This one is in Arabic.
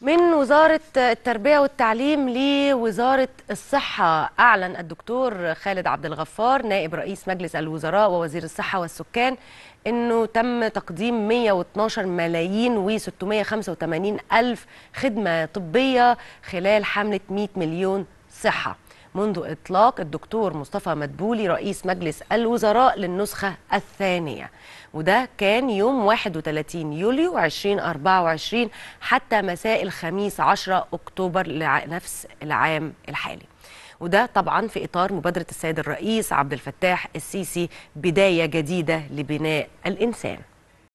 من وزارة التربية والتعليم لوزارة الصحة أعلن الدكتور خالد عبد الغفار نائب رئيس مجلس الوزراء ووزير الصحة والسكان أنه تم تقديم 112 ملايين و685 ألف خدمة طبية خلال حملة 100 مليون صحة منذ إطلاق الدكتور مصطفى مدبولي رئيس مجلس الوزراء للنسخة الثانية وده كان يوم 31 يوليو 2024 حتى مساء الخميس 10 أكتوبر لنفس العام الحالي وده طبعا في اطار مبادره السيد الرئيس عبد الفتاح السيسي بدايه جديده لبناء الانسان